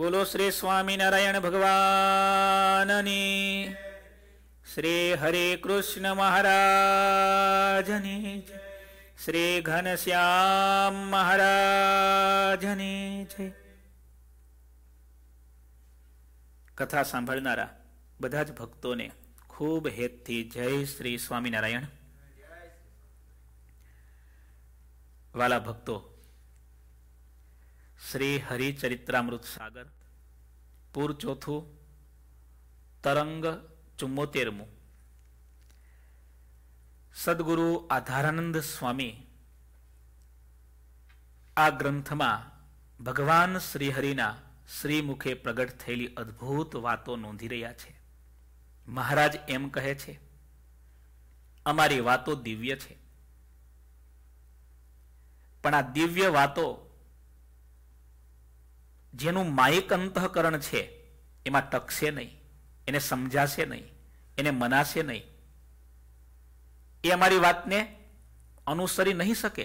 બોલો શ્રી સ્વામિનારાયણ ભગવાનની શ્રી હરે કૃષ્ણ મહારાજની શ્રી ઘનશ્યામ મહારાજની જય કથા સાંભળનારા બધા જ ભક્તોને ખૂબ હેતથી જય શ્રી સ્વામિનારાયણ વાલા ભક્તો શ્રી હરિચરિત્રામૃત સાગર પૂર ચોથું તરંગ ચુમ્મોતેરમું સદગુરુ આધારાનંદ સ્વામી આ ગ્રંથમાં ભગવાન શ્રીહરિના શ્રીમુખે પ્રગટ થયેલી અદ્ભુત વાતો નોંધી રહ્યા છે મહારાજ એમ કહે છે અમારી વાતો દિવ્ય છે પણ આ દિવ્ય વાતો જેનું માયિક અંતઃકરણ છે એમાં ટકશે નહીં એને સમજાશે નહીં એને મનાશે નહીં એ અમારી વાતને અનુસરી નહીં શકે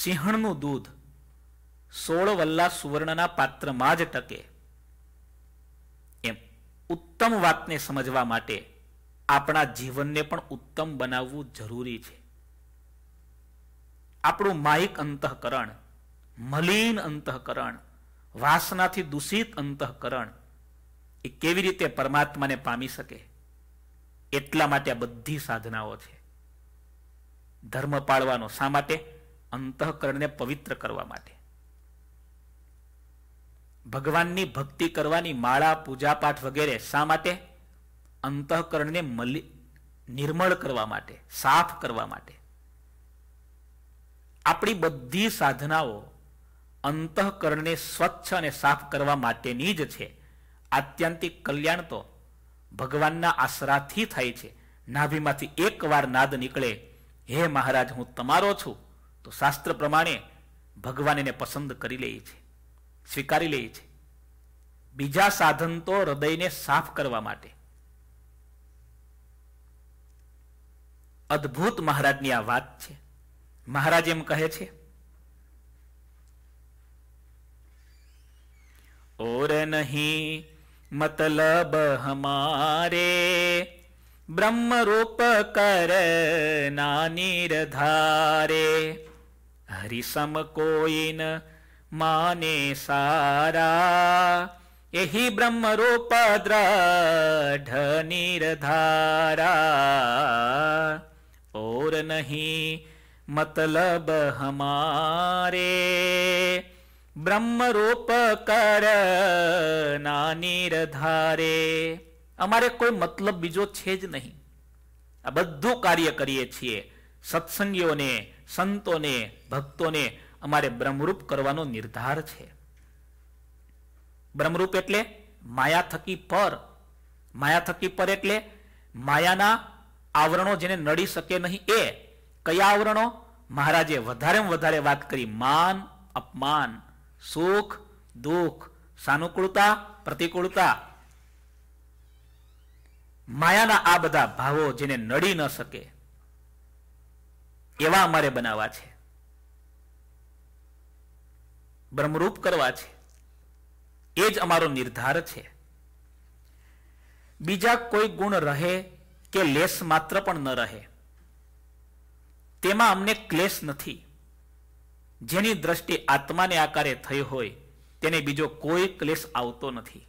સિંહણનું દૂધ સોળ વલ્લા સુવર્ણના પાત્રમાં જ ટકે એમ ઉત્તમ વાતને સમજવા માટે આપણા જીવનને પણ ઉત્તમ બનાવવું જરૂરી છે આપણું માયિક અંતઃકરણ મલિન અંતઃકરણ વાસનાથી દૂષિત અંતઃકરણ એ કેવી રીતે પરમાત્માને પામી શકે એટલા માટે બધી સાધનાઓ છે ધર્મ પાળવાનો શા માટે અંતઃકરણને પવિત્ર કરવા માટે ભગવાનની ભક્તિ કરવાની માળા પૂજાપાઠ વગેરે શા માટે અંતઃકરણને મલિ નિર્મળ કરવા માટે સાફ કરવા માટે આપણી બધી સાધનાઓ અંતઃકરણને સ્વચ્છ અને સાફ કરવા માટેની જ છે આત્યંતિક કલ્યાણ તો ભગવાનના આશરાથી થાય છે નાભીમાંથી એકવાર નાદ નીકળે હે મહારાજ હું તમારો છું તો શાસ્ત્ર પ્રમાણે ભગવાન એને પસંદ કરી લે છે સ્વીકારી લે છે બીજા સાધન તો હૃદયને સાફ કરવા માટે અદ્ભુત મહારાજની આ વાત છે મહારાજ એમ કહે છે ઓર નહીં મતલબ હમારે બ્રહ્મ રૂપ કર નિરધારે હરિસમ કોઈન માને સારા એહી બ્રહ્મ રૂપ દ્રઢ નિરધારા ઓર નહીં મતલબ હમારે બ્રહ્મરૂપ કર નિરધારે અમારે કોઈ મતલબ બીજો છે જ નહીં આ બધું કાર્ય કરીએ છીએ સત્સંગીઓને સંતોને ભક્તોને અમારે બ્રહ્મરૂપ કરવાનો નિર્ધાર છે બ્રહ્મરૂપ એટલે માયા થકી પર માયા થકી પર એટલે માયાના આવરણો જેને નડી શકે નહીં એ કયા આવરણો મહારાજે વધારેમાં વધારે વાત કરી માન અપમાન સુખ દુઃખ સાનુકૂળતા પ્રતિકૂળતા માયાના આ બધા ભાવો જેને નડી ન શકે એવા અમારે બનાવવા છે બ્રહ્મરૂપ કરવા છે એ જ અમારો નિર્ધાર છે બીજા કોઈ ગુણ રહે કે લેસ માત્ર પણ ન રહે તેમાં અમને ક્લેશ નથી જેની દ્રષ્ટિ આત્માને આકારે થઈ હોય તેને બીજો કોઈ ક્લેશ આવતો નથી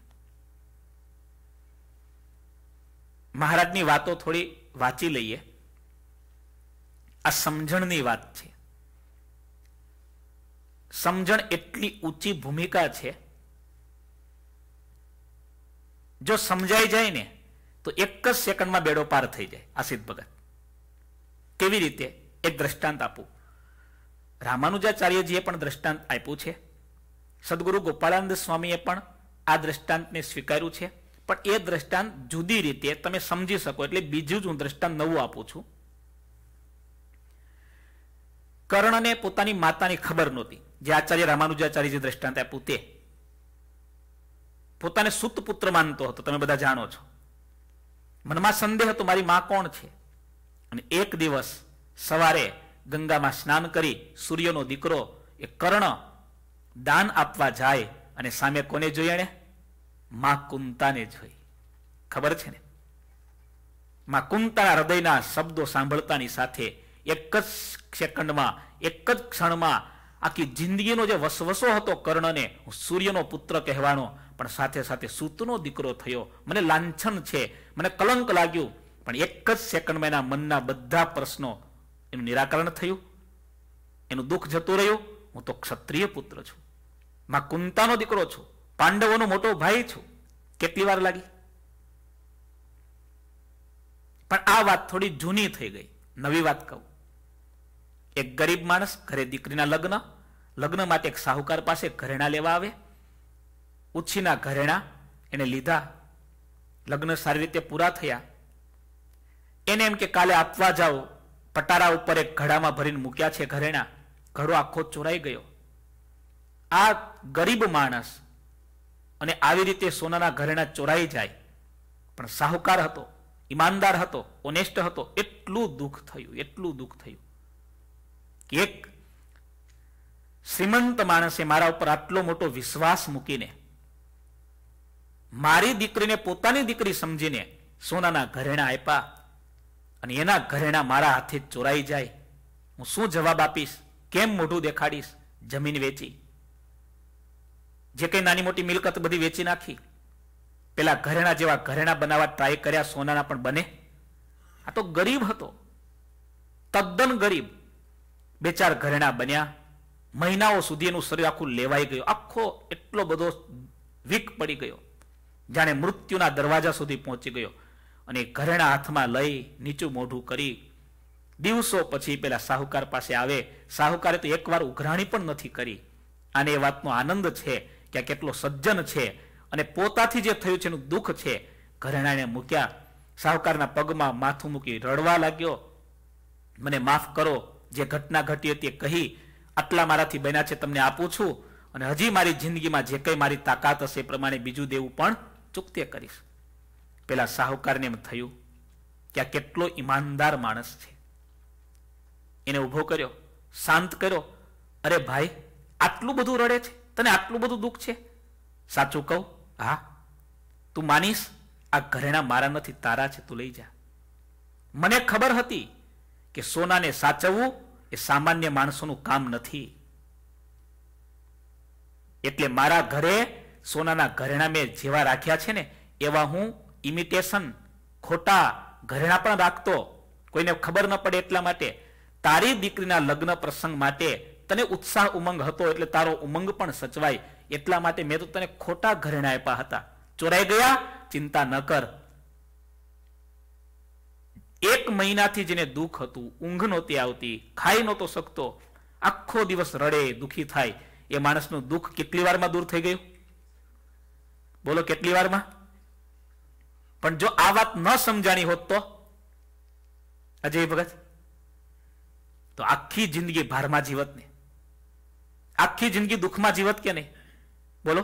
મહારાજની વાતો થોડી વાંચી લઈએ આ સમજણની વાત છે સમજણ એટલી ઊંચી ભૂમિકા છે જો સમજાઈ જાય ને તો એક જ સેકન્ડમાં બેડો પાર થઈ જાય આ ભગત કેવી રીતે એક દ્રષ્ટાંત આપું રામાનુજાચાર્યજીએ પણ દ્રષ્ટાંત આપ્યું છે સદગુરુ ગોપાળાનંદ સ્વામીએ પણ આ દ્રષ્ટાંતને સ્વીકાર્યું છે પણ એ દ્રષ્ટાંત જુદી રીતે તમે સમજી શકો એટલે બીજું જ હું દ્રષ્ટાંત નવું આપું છું કર્ણને પોતાની માતાની ખબર નહોતી જે આચાર્ય રામાનુજાચાર્ય જે દ્રષ્ટાંત આપ્યું તે પોતાને સુતપુત્ર માનતો હતો તમે બધા જાણો છો મનમાં સંદેહ હતો મારી મા કોણ છે અને એક દિવસ સવારે ગંગામાં સ્નાન કરી સૂર્યનો દીકરો એ કર્ણ દાન આપવા જાય અને સામે કોને જોઈએ એણે મા કુંતાને જોઈ ખબર છે ને મા કુંતાના હૃદયના શબ્દો સાંભળતાની સાથે એક જ સેકન્ડમાં એક જ ક્ષણમાં આખી જિંદગીનો જે વસવસો હતો કર્ણને હું સૂર્યનો પુત્ર કહેવાનો પણ સાથે સાથે સૂતનો દીકરો થયો મને લાંછન છે મને કલંક લાગ્યું પણ એક જ સેકન્ડમાં એના મનના બધા પ્રશ્નો એનું નિરાકરણ થયું એનું દુઃખ જતું રહ્યું હું તો ક્ષત્રિય પુત્ર છું માં કુંતાનો દીકરો છું પાંડવોનો મોટો ભાઈ છું કેટલી વાર લાગી પણ આ વાત થોડી જૂની થઈ ગઈ નવી વાત કહું એક ગરીબ માણસ ઘરે દીકરીના લગ્ન લગ્ન માટે એક સાહુકાર પાસે ઘરેણા લેવા આવે ઉછીના ઘરેણા એને લીધા લગ્ન સારી રીતે પૂરા થયા એને એમ કે કાલે આપવા જાઓ પટારા ઉપર એક ઘડામાં ભરીને મૂક્યા છે ઘરેણા ઘડો આખો ચોરાઈ ગયો આ ગરીબ માણસ અને આવી રીતે સોનાના ઘરેણા ચોરાઈ જાય પણ સાહુકાર હતો ઈમાનદાર હતો ઓનેસ્ટ હતો એટલું દુઃખ થયું એટલું દુઃખ થયું એક શ્રીમંત માણસે મારા ઉપર આટલો મોટો વિશ્વાસ મૂકીને મારી દીકરીને પોતાની દીકરી સમજીને સોનાના ઘરેણા આપ્યા અને એના ઘરેણા મારા હાથે ચોરાઈ જાય હું શું જવાબ આપીશ કેમ મોઢું દેખાડીશ જમીન વેચી જે કંઈ નાની મોટી મિલકત બધી વેચી નાખી પેલા ઘરેણા જેવા ઘરેણા બનાવવા ટ્રાય કર્યા સોનાના પણ બને આ તો ગરીબ હતો તદ્દન ગરીબ બે ચાર ઘરેણા બન્યા મહિનાઓ સુધી એનું શરીર આખું લેવાઈ ગયું આખો એટલો બધો વીક પડી ગયો જાણે મૃત્યુના દરવાજા સુધી પહોંચી ગયો અને ઘરેણા હાથમાં લઈ નીચું મોઢું કરી દિવસો પછી પેલા સાહુકાર પાસે આવે સાહુકારે તો એકવાર ઉઘરાણી પણ નથી કરી આને એ વાતનો આનંદ છે કે આ કેટલો સજ્જન છે અને પોતાથી જે થયું છે એનું દુઃખ છે ઘરેણાને મૂક્યા સાહુકારના પગમાં માથું મૂકી રડવા લાગ્યો મને માફ કરો જે ઘટના ઘટી હતી એ કહી આટલા મારાથી બન્યા છે તમને આપું છું અને હજી મારી જિંદગીમાં જે કંઈ મારી તાકાત હશે એ પ્રમાણે બીજું દેવું પણ ચૂકતે કરીશ પેલા સાહુકારને એમ થયું કે આ કેટલો ઈમાનદાર માણસ છે એને ઊભો કર્યો શાંત કર્યો અરે ભાઈ આટલું બધું રડે છે તને આટલું બધું દુઃખ છે સાચું કહું હા તું માનીશ આ ઘરેણા મારા નથી તારા છે તું લઈ જા મને ખબર હતી કે સોનાને સાચવવું એ સામાન્ય માણસોનું કામ નથી એટલે મારા ઘરે સોનાના ઘરેણા મેં જેવા રાખ્યા છે ને એવા હું ઇમિટેશન ખોટા ઘરેણા પણ રાખતો કોઈને ખબર ન પડે એટલા માટે તારી દીકરીના લગ્ન પ્રસંગ માટે તને ઉત્સાહ ઉમંગ હતો એટલે તારો ઉમંગ પણ સચવાય એટલા માટે મેં તો તને ખોટા ઘરેણા આપ્યા હતા ચોરાઈ ગયા ચિંતા ન કર એક મહિનાથી જેને દુઃખ હતું ઊંઘ નહોતી આવતી ખાઈ નહોતો શકતો આખો દિવસ રડે દુઃખી થાય એ માણસનું દુઃખ કેટલી વારમાં દૂર થઈ ગયું બોલો કેટલી વારમાં પણ જો આ વાત ન સમજાણી હોત તો અજય ભગત તો આખી જિંદગી ભારમાં જીવત ને આખી જિંદગી દુઃખમાં જીવત કે નહીં બોલો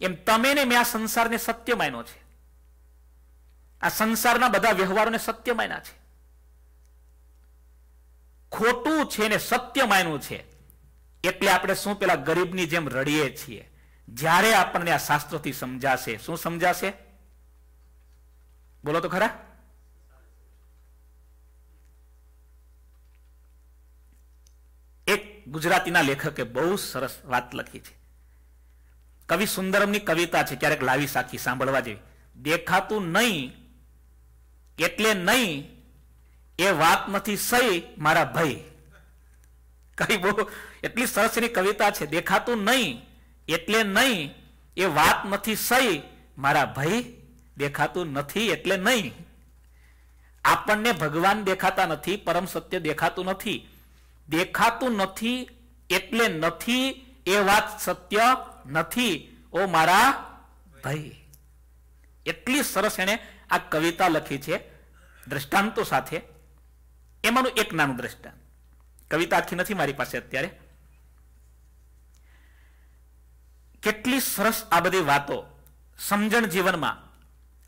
એમ તમે ને મેં આ સંસારને સત્ય માન્યો છે આ સંસારના બધા વ્યવહારોને સત્ય માન્યા છે ખોટું છે ને સત્ય માન્યું છે એટલે આપણે શું પેલા ગરીબની જેમ રડીએ છીએ જ્યારે આપણને આ શાસ્ત્રોથી સમજાશે શું સમજાશે બોલો તો ખરા એક ગુજરાતીના લેખકે બહુ સરસ વાત લખી છે કવિ સુંદરમની કવિતા છે ક્યારેક લાવી સાખી સાંભળવા જેવી દેખાતું નહીં એટલે નહીં એ વાત નથી સહી મારા ભાઈ કઈ બહુ એટલી સરસ એની કવિતા છે દેખાતું નહીં એટલે નહીં એ વાત નથી સહી મારા ભાઈ દેખાતું નથી એટલે નહીં આપણને ભગવાન દેખાતા નથી પરમ સત્ય દેખાતું નથી દેખાતું નથી એટલે નથી એ વાત સત્ય નથી ઓ મારા ભાઈ એટલી સરસ એણે આ કવિતા લખી છે દ્રષ્ટાંતો સાથે એમાંનું એક નાનું દ્રષ્ટાંત કવિતા આખી નથી મારી પાસે અત્યારે કેટલી સરસ આ બધી વાતો સમજણ જીવનમાં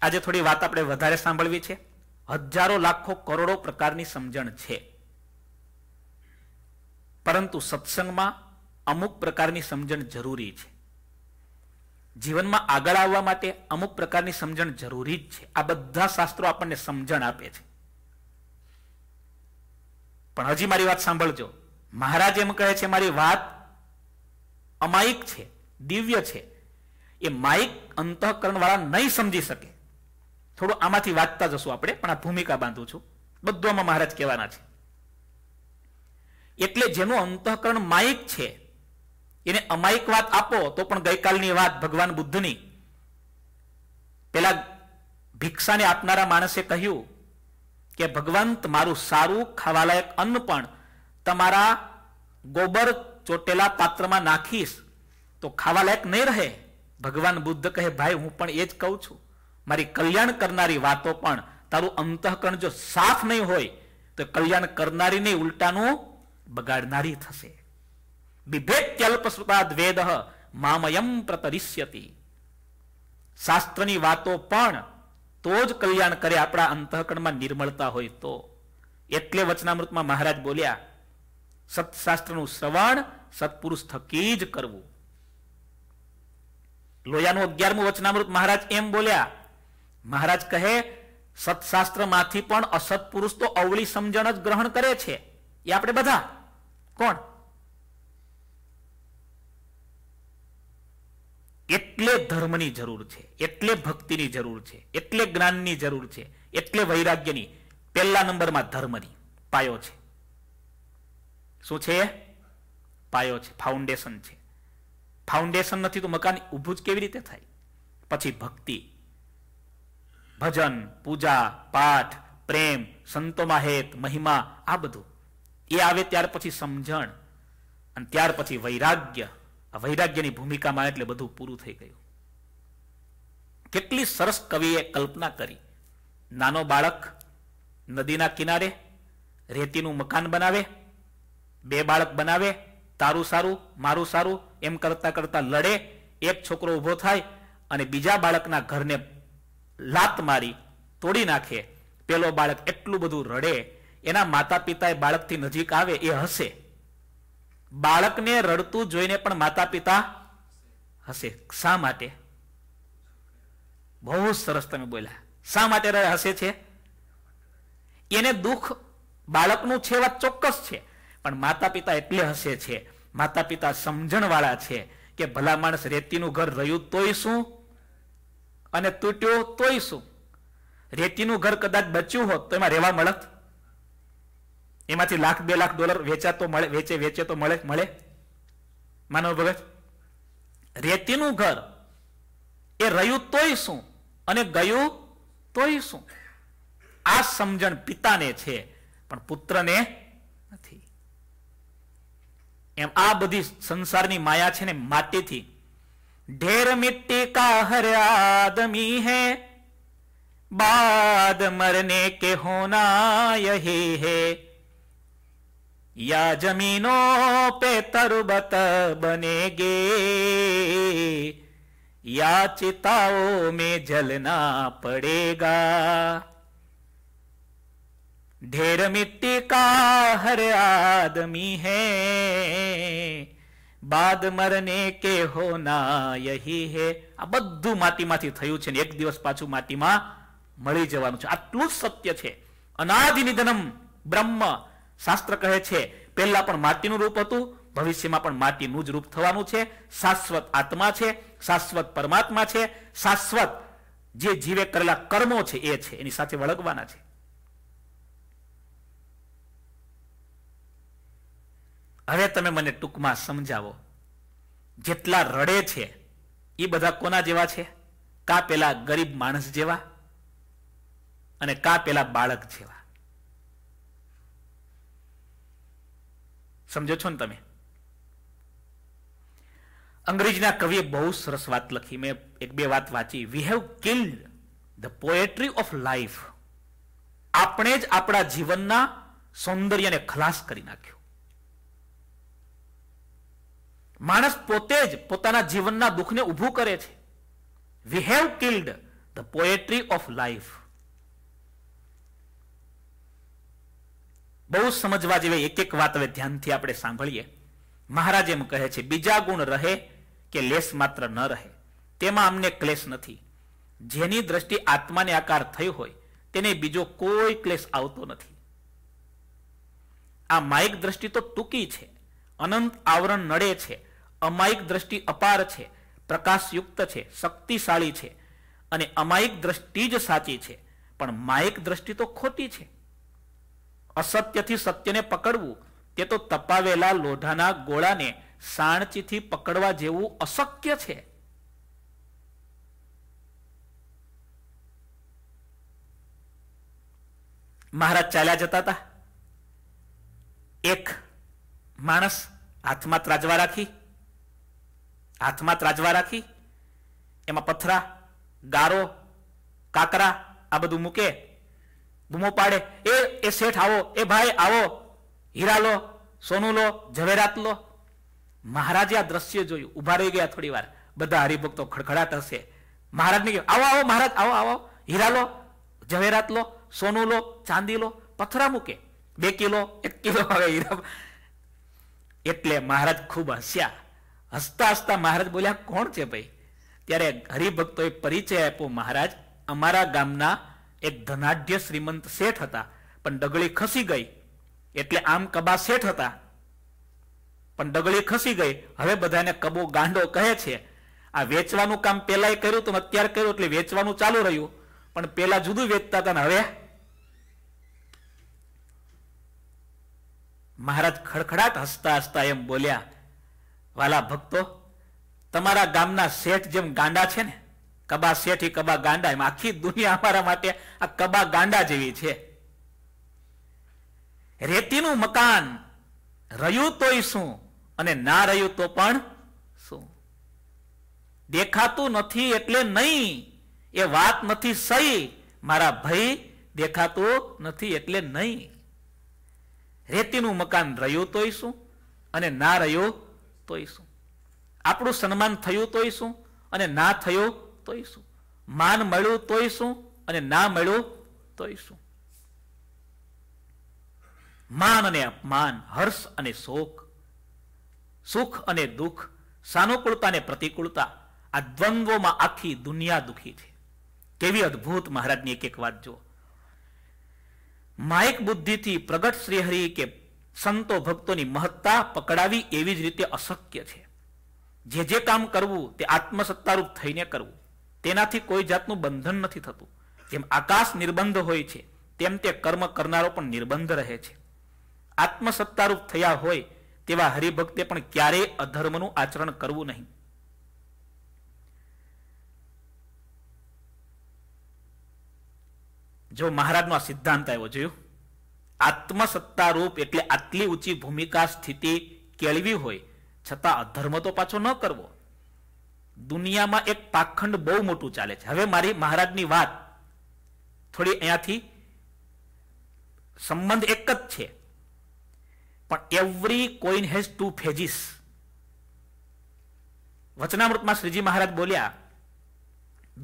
આજે થોડી વાત આપણે વધારે સાંભળવી છે હજારો લાખો કરોડો પ્રકારની સમજણ છે પરંતુ સત્સંગમાં અમુક પ્રકારની સમજણ જરૂરી છે જીવનમાં આગળ આવવા માટે અમુક પ્રકારની સમજણ જરૂરી જ છે આ બધા શાસ્ત્રો આપણને સમજણ આપે છે પણ હજી મારી વાત સાંભળજો મહારાજ એમ કહે છે મારી વાત અમાયિક છે દિવ્ય છે એ માયિક અંતઃકરણ વાળા નહીં સમજી શકે થોડું આમાંથી વાંચતા જશું આપણે પણ આ ભૂમિકા બાંધું છું બધું બધોમાં મહારાજ કહેવાના છે એટલે જેનું અંતઃકરણ માયિક છે એને અમાયિક વાત આપો તો પણ ગઈકાલની વાત ભગવાન બુદ્ધની પેલા ભિક્ષાને આપનારા માણસે કહ્યું કે ભગવાન મારું સારું ખાવાલાયક અન્ન પણ તમારા ગોબર ચોટેલા પાત્રમાં નાખીશ તો ખાવાલાયક નહીં રહે ભગવાન બુદ્ધ કહે ભાઈ હું પણ એ જ કહું છું મારી કલ્યાણ કરનારી વાતો પણ તારું અંતઃકરણ જો સાફ નહીં હોય તો કલ્યાણ કરનારી નહીં ઉલટાનું બગાડનારી થશે બિભેત્યલ્પસ્વતા દ્વેદ મામયમ પ્રતરિષ્યતિ શાસ્ત્રની વાતો પણ તો જ કલ્યાણ કરે આપણા અંતઃકરણમાં નિર્મળતા હોય તો એટલે વચનામૃતમાં મહારાજ બોલ્યા સત્શાસ્ત્રનું શ્રવણ સત્પુરુષ થકી જ કરવું લોયાનું અગિયારમું વચનામૃત મહારાજ એમ બોલ્યા મહારાજ કહે સત્શાસ્ત્રમાંથી પણ અસત પુરુષ તો અવળી સમજણ જ ગ્રહણ કરે છે એ આપણે બધા કોણ એટલે ધર્મની જરૂર છે એટલે ભક્તિની જરૂર છે એટલે જ્ઞાનની જરૂર છે એટલે વૈરાગ્યની પહેલા નંબરમાં ધર્મની પાયો છે શું છે પાયો છે ફાઉન્ડેશન છે ફાઉન્ડેશન નથી તો મકાન ઊભું જ કેવી રીતે થાય પછી ભક્તિ ભજન પૂજા પાઠ પ્રેમ સંતોમાં હેત મહિમા આ બધું એ આવે ત્યાર પછી સમજણ અને ત્યાર પછી વૈરાગ્ય આ વૈરાગ્યની ભૂમિકામાં એટલે બધું પૂરું થઈ ગયું કેટલી સરસ કવિએ કલ્પના કરી નાનો બાળક નદીના કિનારે રેતીનું મકાન બનાવે બે બાળક બનાવે તારું સારું મારું સારું એમ કરતા કરતા લડે એક છોકરો ઊભો થાય અને બીજા બાળકના ઘરને લાત મારી તોડી નાખે પેલો બાળક એટલું બધું રડે એના માતા પિતા બાળકથી નજીક આવે એ હશે બાળકને રડતું જોઈને પણ માતા પિતા હશે શા માટે બહુ સરસ તમે બોલ્યા શા માટે હશે છે એને દુઃખ બાળકનું છે વાત ચોક્કસ છે પણ માતા પિતા એટલે હશે છે માતા પિતા સમજણ વાળા છે કે ભલા માણસ રેતીનું ઘર રહ્યું તોય શું અને તૂટ્યો તોય શું રેતીનું ઘર કદાચ બચ્યું હોત તો એમાં રહેવા મળત એમાંથી લાખ બે લાખ ડોલર વેચા મળે વેચે વેચે તો મળે મળે માનવ ભગત રેતીનું ઘર એ રહ્યું તોય શું અને ગયું તોય શું આ સમજણ પિતાને છે પણ પુત્રને નથી એમ આ બધી સંસારની માયા છે ને માટીથી ढेर मिट्टी का हर आदमी है बाद मरने के होना यही है या जमीनों पे तरबत बनेगे या चिताओं में जलना पड़ेगा ढेर मिट्टी का हर आदमी है બાદ મરને કે હોના યહી હે આ બધું માટીમાંથી થયું છે ને એક દિવસ પાછું માટીમાં મળી જવાનું છે આટલું જ સત્ય છે અનાદિ નિધનમ બ્રહ્મ શાસ્ત્ર કહે છે પહેલા પણ માટીનું રૂપ હતું ભવિષ્યમાં પણ માટીનું જ રૂપ થવાનું છે શાશ્વત આત્મા છે શાશ્વત પરમાત્મા છે શાશ્વત જે જીવે કરેલા કર્મો છે એ છે એની સાથે વળગવાના છે હવે તમે મને ટૂંકમાં સમજાવો જેટલા રડે છે એ બધા કોના જેવા છે કા પેલા ગરીબ માણસ જેવા અને કા પેલા બાળક જેવા સમજો છો ને તમે અંગ્રેજીના કવિએ બહુ સરસ વાત લખી મેં એક બે વાત વાંચી we have killed the poetry of life આપણે જ આપણા જીવનના સૌંદર્યને ખલાસ કરી નાખ્યો માણસ પોતે જ પોતાના જીવનના દુઃખને ઊભું કરે છે we have killed the poetry of life બહુ સમજવા જેવી એક એક વાત હવે ધ્યાનથી આપણે સાંભળીએ મહારાજ એમ કહે છે બીજા ગુણ રહે કે લેસ માત્ર ન રહે તેમાં અમને ક્લેશ નથી જેની દ્રષ્ટિ આત્માને આકાર થઈ હોય તેને બીજો કોઈ ક્લેશ આવતો નથી આ માયક દ્રષ્ટિ તો ટૂંકી છે અનંત આવરણ નડે છે અમાયિક દ્રષ્ટિ અપાર છે પ્રકાશયુક્ત છે શક્તિશાળી છે અને અમાયિક દ્રષ્ટિ જ સાચી છે પણ માયિક દ્રષ્ટિ તો ખોટી છે અસત્યથી સત્યને પકડવું તે તો તપાવેલા લોઢાના ગોળાને સાણચીથી પકડવા જેવું અશક્ય છે મહારાજ ચાલ્યા જતા હતા એક માણસ હાથમાં ત્રાજવા રાખી હાથમાં ત્રાજવા રાખી એમાં પથરા ગારો કાકરા આ બધું મૂકે બૂમો પાડે એ એ શેઠ આવો એ ભાઈ આવો હીરા લો સોનું લો ઝવેરાત લો મહારાજે આ દ્રશ્ય જોયું ઉભા રહી ગયા થોડી વાર બધા હરિભક્તો ખડખડાટ હશે મહારાજને કહ્યું આવો આવો મહારાજ આવો આવો હીરા લો ઝવેરાત લો સોનું લો ચાંદી લો પથરા મૂકે બે કિલો એક કિલો આવે હીરા એટલે મહારાજ ખૂબ હસ્યા હસતા હસતા મહારાજ બોલ્યા કોણ છે ભાઈ ત્યારે હરિભક્તોએ પરિચય આપ્યો મહારાજ અમારા ગામના એક ધનાઢ્ય શ્રીમંત શેઠ હતા પણ ડગળી ખસી ગઈ એટલે આમ કબા શેઠ હતા પણ ડગળી ખસી ગઈ હવે બધાને કબો ગાંડો કહે છે આ વેચવાનું કામ પહેલાંય કર્યું તો અત્યારે કર્યું એટલે વેચવાનું ચાલુ રહ્યું પણ પહેલા જુદું વેચતા હતા ને હવે મહારાજ ખડખડાટ હસતા હસતા એમ બોલ્યા વાલા ભક્તો તમારા ગામના શેઠ જેમ ગાંડા છે ને કબા શેઠી કબા ગાંડા એમ આખી દુનિયા અમારા માટે આ કબા ગાંડા જેવી છે રેતીનું મકાન રહ્યું તોય શું અને ના રહ્યું તો પણ શું દેખાતું નથી એટલે નહીં એ વાત નથી સહી મારા ભાઈ દેખાતું નથી એટલે નહીં રેતીનું મકાન રહ્યું તોય શું અને ના રહ્યું તોય શું આપણું સન્માન થયું તોય શું અને ના થયું તોય શું માન મળ્યું તોય શું અને ના મળ્યું તોય શું માન અને અપમાન હર્ષ અને શોક સુખ અને દુઃખ સાનુકૂળતા અને પ્રતિકૂળતા આ દ્વંદ્વોમાં આખી દુનિયા દુઃખી છે કેવી અદ્ભુત મહારાજની એક એક વાત જુઓ માયક બુદ્ધિથી પ્રગટ શ્રીહરી કે સંતો ભક્તોની મહત્તા પકડાવી એવી જ રીતે અશક્ય છે જે જે કામ કરવું તે આત્મસત્તારૂપ થઈને કરવું તેનાથી કોઈ જાતનું બંધન નથી થતું જેમ આકાશ નિર્બંધ હોય છે તેમ તે કર્મ કરનારો પણ નિર્બંધ રહે છે આત્મસત્તારૂપ થયા હોય તેવા હરિભક્તે પણ ક્યારેય અધર્મનું આચરણ કરવું નહીં જો મહારાજનો આ સિદ્ધાંત આવ્યો જોયું આત્મસત્તારૂપ એટલે આટલી ઊંચી ભૂમિકા સ્થિતિ કેળવી હોય છતાં અધર્મ તો પાછો ન કરવો દુનિયામાં એક પાખંડ બહુ મોટું ચાલે છે હવે મારી મહારાજની વાત થોડી અહીંયાથી સંબંધ એક જ છે પણ every coin has two faces વચનામૃતમાં શ્રીજી મહારાજ બોલ્યા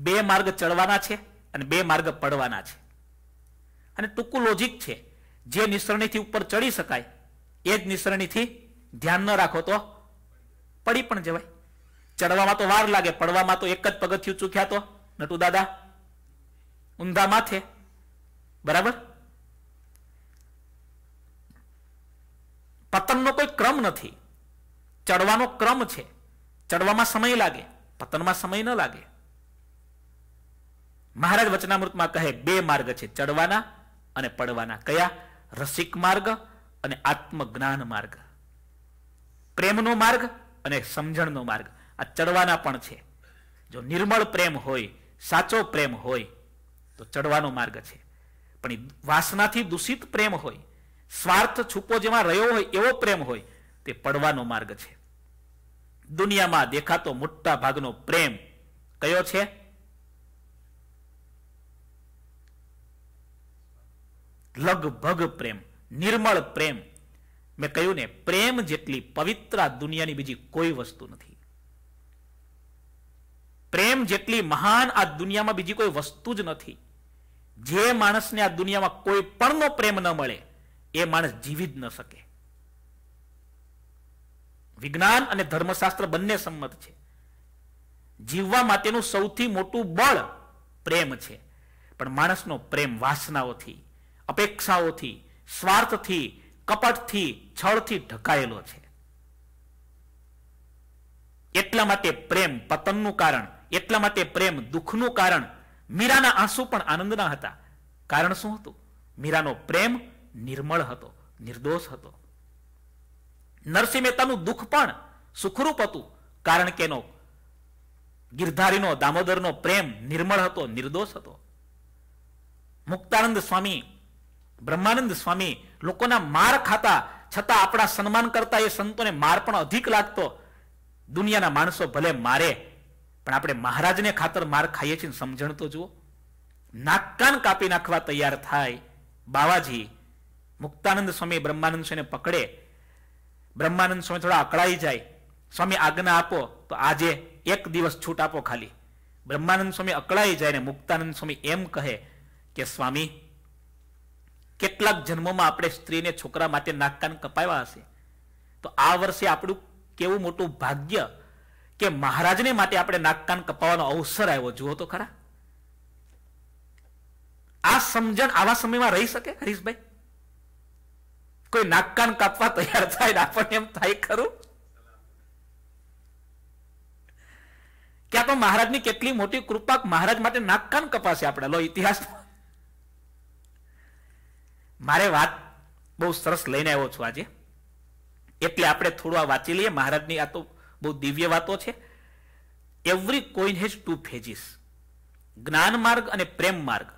બે માર્ગ ચડવાના છે અને બે માર્ગ પડવાના છે અને ટૂંકું લોજિક છે જે નિસરણીથી ઉપર ચડી શકાય એ જ નિસરણીથી ધ્યાન ન રાખો તો પડી પણ જવાય ચડવામાં તો વાર લાગે પડવામાં તો એક જ પગથિયું ચૂક્યા તો નટુ દાદા ઊંધા માથે બરાબર પતનનો કોઈ ક્રમ નથી ચડવાનો ક્રમ છે ચડવામાં સમય લાગે પતનમાં સમય ન લાગે મહારાજ વચનામૃતમાં કહે બે માર્ગ છે ચડવાના અને પડવાના કયા રસિક માર્ગ અને આત્મજ્ઞાન માર્ગ પ્રેમનો માર્ગ અને સમજણનો માર્ગ આ ચડવાના પણ છે જો નિર્મળ પ્રેમ હોય સાચો પ્રેમ હોય તો ચડવાનો માર્ગ છે પણ વાસનાથી દૂષિત પ્રેમ હોય સ્વાર્થ છૂપો જેમાં રહ્યો હોય એવો પ્રેમ હોય તે પડવાનો માર્ગ છે દુનિયામાં દેખાતો મોટા ભાગનો પ્રેમ કયો છે લગભગ પ્રેમ નિર્મળ પ્રેમ મેં કહ્યું ને પ્રેમ જેટલી પવિત્ર દુનિયાની બીજી કોઈ વસ્તુ નથી પ્રેમ જેટલી મહાન આ દુનિયામાં બીજી કોઈ વસ્તુ જ નથી જે માણસને આ દુનિયામાં કોઈ પણનો પ્રેમ ન મળે એ માણસ જીવી જ ન શકે વિજ્ઞાન અને ધર્મશાસ્ત્ર બંને સંમત છે જીવવા માટેનું સૌથી મોટું બળ પ્રેમ છે પણ માણસનો પ્રેમ વાસનાઓથી અપેક્ષાઓથી સ્વાર્થથી કપટથી છળથી ઢકાયેલો છે એટલા માટે પ્રેમ પતનનું કારણ એટલા માટે પ્રેમ દુઃખનું કારણ મીરાના આંસુ પણ આનંદના હતા કારણ શું હતું મીરાનો પ્રેમ નિર્મળ હતો નિર્દોષ હતો નરસિંહેતાનું દુઃખ પણ સુખરૂપ હતું કારણ કે એનો ગિરધારીનો દામોદરનો પ્રેમ નિર્મળ હતો નિર્દોષ હતો મુક્તાનંદ સ્વામી બ્રહ્માનંદ સ્વામી લોકોના માર ખાતા છતાં આપણા સન્માન કરતા એ સંતોને માર પણ અધિક લાગતો દુનિયાના માણસો ભલે મારે પણ આપણે મહારાજને ખાતર માર ખાઈએ છીએ સમજણ તો જુઓ નાકકાન કાપી નાખવા તૈયાર થાય બાવાજી મુક્તાનંદ સ્વામી બ્રહ્માનંદ સ્વામીને પકડે બ્રહ્માનંદ સ્વામી થોડા અકળાઈ જાય સ્વામી આજ્ઞા આપો તો આજે એક દિવસ છૂટ આપો ખાલી બ્રહ્માનંદ સ્વામી અકળાઈ જાય ને મુક્તાનંદ સ્વામી એમ કહે કે સ્વામી કેટલાક જન્મમાં આપણે સ્ત્રીને છોકરા માટે નાકકાન કપાવ્યા હશે તો આ વર્ષે આપણું કેવું મોટું ભાગ્ય કે મહારાજને માટે આપણે નાકકાન કપાવવાનો અવસર આવ્યો જુઓ તો ખરા આ સમજણ આવા સમયમાં રહી શકે હરીશભાઈ કોઈ નાકકાન કાપવા તૈયાર થાય આપણને એમ થાય ખરું કે આપણે મહારાજની કેટલી મોટી કૃપા મહારાજ માટે નાકકાન કપાશે આપણે લો ઇતિહાસમાં મારે વાત બહુ સરસ લઈને આવ્યો છું આજે એટલે આપણે થોડું આ વાંચી લઈએ મહારાજની આ તો બહુ દિવ્ય વાતો છે every coin has two faces જ્ઞાન માર્ગ અને પ્રેમ માર્ગ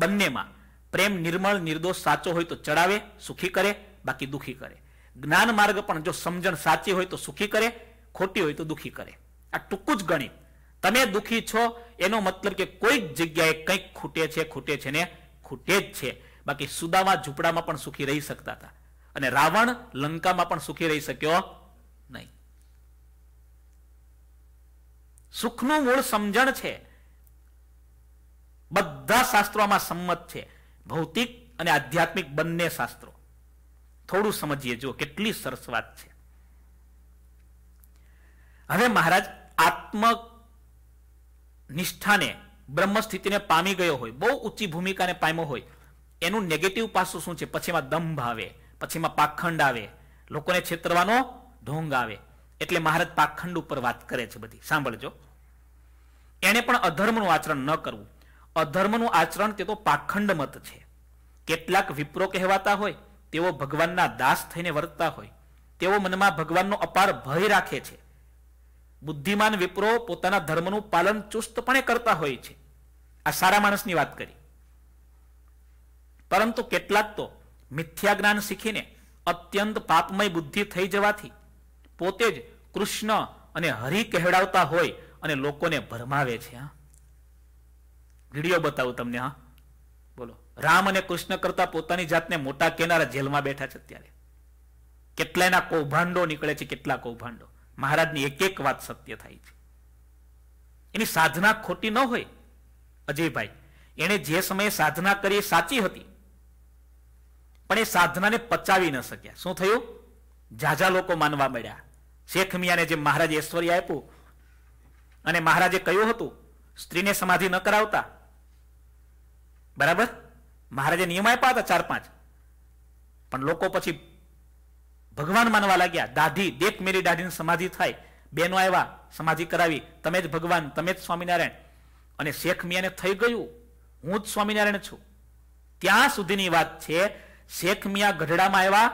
બંનેમાં પ્રેમ નિર્મળ નિર્દોષ સાચો હોય તો ચડાવે સુખી કરે બાકી દુખી કરે જ્ઞાન માર્ગ પણ જો સમજણ સાચી હોય તો સુખી કરે ખોટી હોય તો દુખી કરે આ ટૂંકું જ ગણિત તમે દુખી છો એનો મતલબ કે કોઈક જગ્યાએ કંઈક ખૂટે છે ખૂટે છે ને ખૂટે જ છે બાકી સુદામા ઝૂંપડામાં પણ સુખી રહી શકતા હતા અને રાવણ લંકામાં પણ સુખી રહી શક્યો નહીં સુખનું મૂળ સમજણ છે બધા શાસ્ત્રોમાં સંમત છે ભૌતિક અને આધ્યાત્મિક બંને શાસ્ત્રો થોડું સમજીએ જો કેટલી સરસ વાત છે હવે મહારાજ આત્મ નિષ્ઠાને બ્રહ્મ સ્થિતિને પામી ગયો હોય બહુ ઊંચી ભૂમિકાને પામ્યો હોય એનું નેગેટિવ પાસું શું છે પછીમાં દંભ આવે પછીમાં પાખંડ આવે લોકોને છેતરવાનો ઢોંગ આવે એટલે મહારાજ પાખંડ ઉપર વાત કરે છે બધી સાંભળજો એણે પણ અધર્મનું આચરણ ન કરવું અધર્મનું આચરણ તે તો પાખંડ મત છે કેટલાક વિપ્રો કહેવાતા હોય તેઓ ભગવાનના દાસ થઈને વર્તતા હોય તેઓ મનમાં ભગવાનનો અપાર ભય રાખે છે બુદ્ધિમાન વિપ્રો પોતાના ધર્મનું પાલન ચુસ્તપણે કરતા હોય છે આ સારા માણસની વાત કરી પરંતુ કેટલાક તો મિથ્યા જ્ઞાન શીખીને અત્યંત પાપમય બુદ્ધિ થઈ જવાથી પોતે જ કૃષ્ણ અને હરિ કહેવડાવતા હોય અને લોકોને ભરમાવે છે હા વિડીયો બતાવું તમને હા બોલો રામ અને કૃષ્ણ કરતા પોતાની જાતને મોટા કેનારા જેલમાં બેઠા છે અત્યારે કેટલાયના કૌભાંડો નીકળે છે કેટલા કૌભાંડો મહારાજની એક એક વાત સત્ય થાય છે એની સાધના ખોટી ન હોય અજયભાઈ એણે જે સમયે સાધના કરી સાચી હતી પણ એ સાધનાને પચાવી ન શક્યા શું થયું ઝાઝા લોકો માનવા મળ્યા શેખ મિયાને જે મહારાજ ઐશ્વર્ય આપ્યું અને મહારાજે કહ્યું હતું સ્ત્રીને સમાધિ ન કરાવતા બરાબર મહારાજે નિયમ આપ્યા હતા ચાર પાંચ પણ લોકો પછી ભગવાન માનવા લાગ્યા દાઢી દેખ મેરી દાઢીની સમાધિ થાય બેનો આવ્યા સમાધિ કરાવી તમે જ ભગવાન તમે જ સ્વામિનારાયણ અને શેખ મિયાને થઈ ગયું હું જ સ્વામિનારાયણ છું ત્યાં સુધીની વાત છે શેખ મિયા ગઢડામાં આવ્યા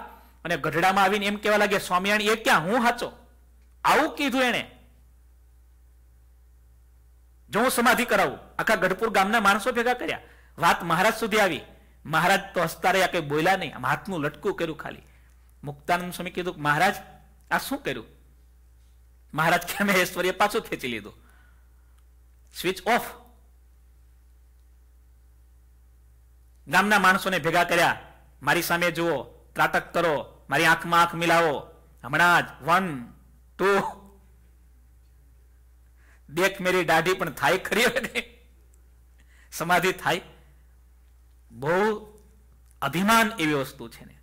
અને ગઢડામાં આવીને એમ કેવા લાગ્યા સ્વામિયાણી એ ક્યાં હું હાચો આવું કીધું એણે જો હું સમાધિ કરાવું આખા ગઢપુર ગામના માણસો ભેગા કર્યા વાત મહારાજ સુધી આવી મહારાજ તો હસતા રહ્યા કંઈ બોલ્યા નહીં આમ હાથનું લટકું કર્યું ખાલી મુક્તાનંદ સ્વામી કીધું મહારાજ આ શું કર્યું મહારાજ કે મેં પાછું ખેંચી લીધું સ્વિચ ઓફ ગામના માણસોને ભેગા કર્યા મારી સામે જુઓ ત્રાટક કરો મારી આંખમાં આંખ મિલાવો હમણાં જ વન ટુ દેખ મેરી દાઢી પણ થાય ખરી હવે સમાધિ થાય બહુ અભિમાન એવી વસ્તુ છે ને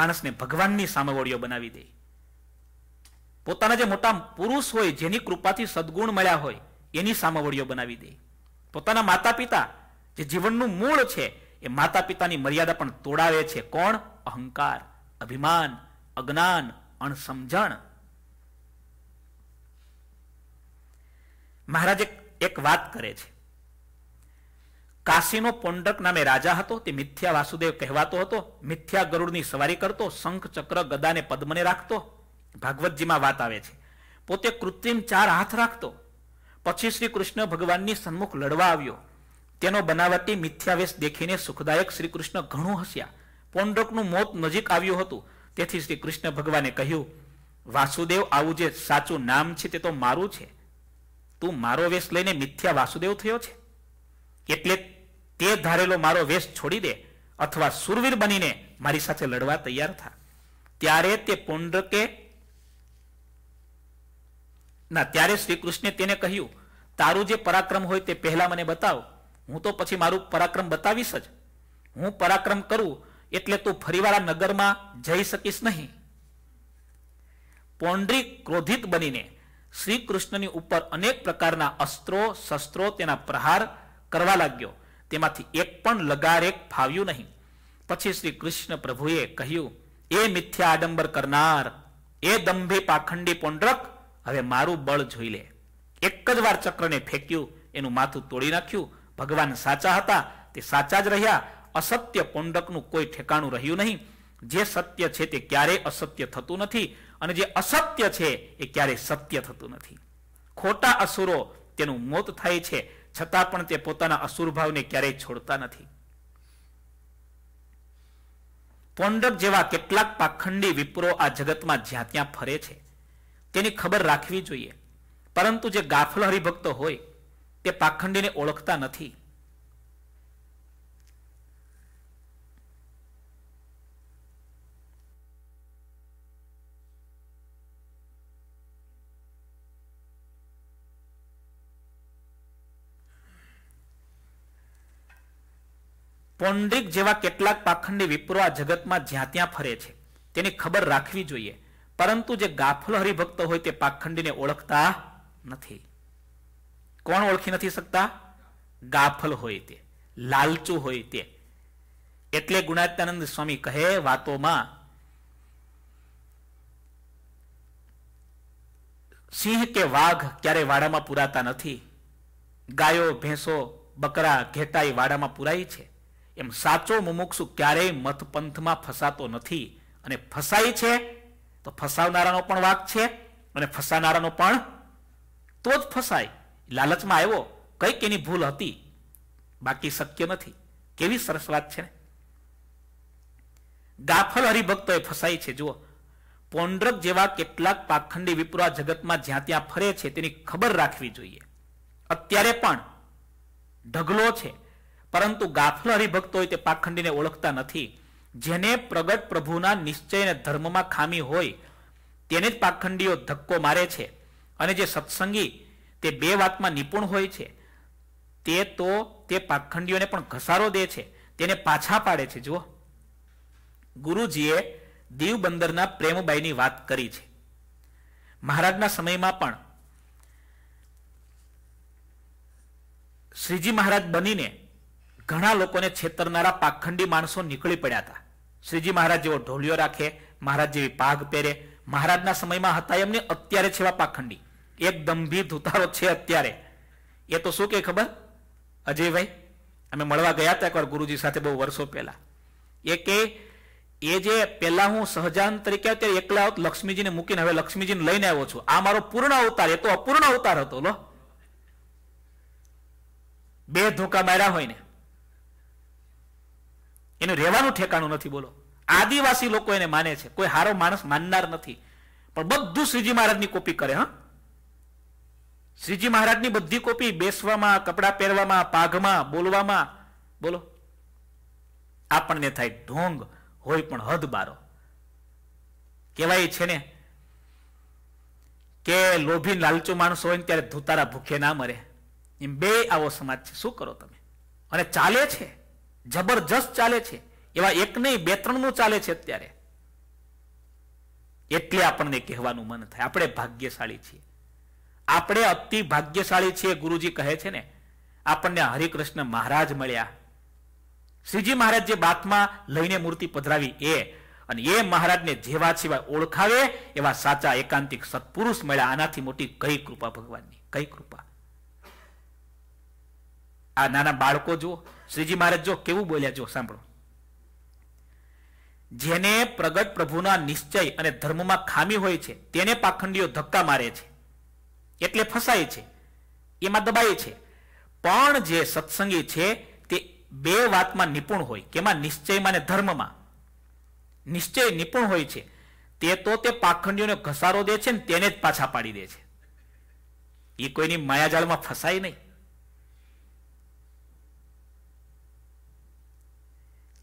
માણસને ભગવાનની સામવડીઓ બનાવી દે પોતાના જે મોટા પુરુષ હોય જેની કૃપાથી સદગુણ મળ્યા હોય એની સામવડીઓ બનાવી દે પોતાના માતા પિતા જે જીવનનું મૂળ છે એ માતા પિતાની મર્યાદા પણ તોડાવે છે કોણ અહંકાર અભિમાન અજ્ઞાન અણસમજણ મહારાજ એક વાત કરે છે કાશીનો પોંડક નામે રાજા હતો તે મિથ્યા વાસુદેવ કહેવાતો હતો મિથ્યા ગરુડની સવારી કરતો શંખ ચક્ર ગદાને પદ્મને રાખતો ભાગવતજીમાં વાત આવે છે પોતે કૃત્રિમ ચાર હાથ રાખતો પછી શ્રી કૃષ્ણ ભગવાનની સન્મુખ લડવા આવ્યો તેનો બનાવટી મિથ્યાવેશ દેખીને સુખદાયક શ્રી કૃષ્ણ ઘણું હસ્યા પોંડકનું મોત નજીક આવ્યું હતું તેથી શ્રી કૃષ્ણ ભગવાને કહ્યું વાસુદેવ આવું જે સાચું નામ છે તે તો મારું છે તું મારો વેશ લઈને મિથ્યા વાસુદેવ થયો છે એટલે તે ધારેલો મારો વેશ છોડી દે અથવા સુરવીર બનીને મારી સાથે લડવા તૈયાર થા ત્યારે તે પુંડકે ના ત્યારે શ્રી કૃષ્ણે તેને કહ્યું તારું જે પરાક્રમ હોય તે પહેલા મને બતાવો હું તો પછી મારું પરાક્રમ બતાવીશ જ હું પરાક્રમ કરું એટલે તું ફરીવાળા નગરમાં જઈ શકીશ નહીં પોંડરી ક્રોધિત બનીને શ્રી કૃષ્ણની ઉપર અનેક પ્રકારના અસ્ત્રો શસ્ત્રો તેના પ્રહાર કરવા લાગ્યો તેમાંથી એક પણ લગારેક ફાવ્યું નહીં પછી શ્રી કૃષ્ણ પ્રભુએ કહ્યું એ મિથ્યા આડંબર કરનાર એ દંભી પાખંડી પોંડ્રક હવે મારું બળ જોઈ લે એક જ વાર ચક્રને ફેંક્યું એનું માથું તોડી નાખ્યું ભગવાન સાચા હતા તે સાચા જ રહ્યા અસત્ય પોંડકનું કોઈ ઠેકાણું રહ્યું નહીં જે સત્ય છે તે ક્યારેય અસત્ય થતું નથી અને જે અસત્ય છે એ ક્યારેય સત્ય થતું નથી ખોટા અસુરો તેનું મોત થાય છે છતાં પણ તે પોતાના અસુરભાવને ક્યારેય છોડતા નથી પોંડક જેવા કેટલાક પાખંડી વિપ્રો આ જગતમાં જ્યાં ત્યાં ફરે છે તેની ખબર રાખવી જોઈએ પરંતુ જે ગાફલ હરિભક્તો હોય તે પાખંડીને ઓળખતા નથી પોન્ડિક જેવા કેટલાક પાખંડી વિપ્રો આ જગતમાં જ્યાં ત્યાં ફરે છે તેની ખબર રાખવી જોઈએ પરંતુ જે ગાફલ હરિભક્ત હોય તે પાખંડીને ઓળખતા નથી કોણ ઓળખી નથી શકતા ગાફલ હોય તે લાલચું હોય તે એટલે ગુણાત્યાનંદ સ્વામી કહે વાતોમાં સિંહ કે વાઘ ક્યારે વાડામાં પુરાતા નથી ગાયો ભેંસો બકરા ઘેટા વાડામાં પુરાય છે એમ સાચો મુમુક્ષુ ક્યારેય મતપંથમાં ફસાતો નથી અને ફસાય છે તો ફસાવનારાનો પણ વાઘ છે અને ફસાનારાનો પણ તો જ ફસાય લાલચમાં આવ્યો કંઈક એની ભૂલ હતી બાકી શક્ય નથી કેવી સરસ વાત છે ને ગાફલ હરિભક્તો એ ફસાય છે જુઓ પોંડરક જેવા કેટલાક પાખંડી વિપ્રો જગતમાં જ્યાં ત્યાં ફરે છે તેની ખબર રાખવી જોઈએ અત્યારે પણ ઢગલો છે પરંતુ ગાફલ હરિભક્તો હોય તે પાખંડીને ઓળખતા નથી જેને પ્રગટ પ્રભુના નિશ્ચય અને ધર્મમાં ખામી હોય તેને જ પાખંડીઓ ધક્કો મારે છે અને જે સત્સંગી તે બે વાતમાં નિપુણ હોય છે તે તો તે પાખંડીઓને પણ ઘસારો દે છે તેને પાછા પાડે છે જુઓ ગુરુજીએ દીવ બંદરના પ્રેમબાઈની વાત કરી છે મહારાજના સમયમાં પણ શ્રીજી મહારાજ બનીને ઘણા લોકોને છેતરનારા પાખંડી માણસો નીકળી પડ્યા હતા શ્રીજી મહારાજ જેવો ઢોલિયો રાખે મહારાજ જેવી પાઘ પહેરે મહારાજના સમયમાં હતા એમને અત્યારે છેવા પાખંડી એકદમ દંભીત ઉતારો છે અત્યારે એ તો શું કે ખબર અજયભાઈ અમે મળવા ગયા હતા એકવાર ગુરુજી સાથે બહુ વર્ષો પહેલા એ કે એ જે પહેલા હું સહજાન તરીકે અત્યારે એકલા હોત લક્ષ્મીજીને મૂકીને હવે લક્ષ્મીજીને લઈને આવ્યો છું આ મારો પૂર્ણ અવતાર એ તો અપૂર્ણ અવતાર હતો લો બે ધોકા માર્યા હોય ને એનું રહેવાનું ઠેકાણું નથી બોલો આદિવાસી લોકો એને માને છે કોઈ હારો માણસ માનનાર નથી પણ બધું શ્રીજી મહારાજની કોપી કરે હા શ્રીજી મહારાજની બધી કોપી બેસવામાં કપડાં પહેરવામાં પાઘમાં બોલવામાં બોલો આપણને થાય ઢોંગ હોય પણ હદ બારો કહેવાય છે ને કે લોભી લાલચો માણસ હોય ત્યારે ધૂતારા ભૂખે ના મરે એમ બે આવો સમાજ છે શું કરો તમે અને ચાલે છે જબરજસ્ત ચાલે છે એવા એક નહીં બે ત્રણ નું ચાલે છે અત્યારે એટલે આપણને કહેવાનું મન થાય આપણે ભાગ્યશાળી છીએ આપણે અતિ ભાગ્યશાળી છીએ ગુરુજી કહે છે ને આપણને હરિકૃષ્ણ મહારાજ મળ્યા શ્રીજી મહારાજ જે બાથમાં લઈને મૂર્તિ પધરાવી એ અને એ મહારાજને જેવા સિવાય ઓળખાવે એવા સાચા એકાંતિક સત્પુરુષ મળ્યા આનાથી મોટી કઈ કૃપા ભગવાનની કઈ કૃપા આ નાના બાળકો જો શ્રીજી મહારાજ જો કેવું બોલ્યા જો સાંભળો જેને પ્રગટ પ્રભુના નિશ્ચય અને ધર્મમાં ખામી હોય છે તેને પાખંડીઓ ધક્કા મારે છે એટલે ફસાય છે એમાં દબાય છે પણ જે સત્સંગી છે તે બે વાતમાં નિપુણ હોય કેમાં નિશ્ચયમાં અને ધર્મમાં નિશ્ચય નિપુણ હોય છે તે તો તે પાખંડીઓને ઘસારો દે છે ને તેને જ પાછા પાડી દે છે એ કોઈની માયાજાળમાં ફસાય નહીં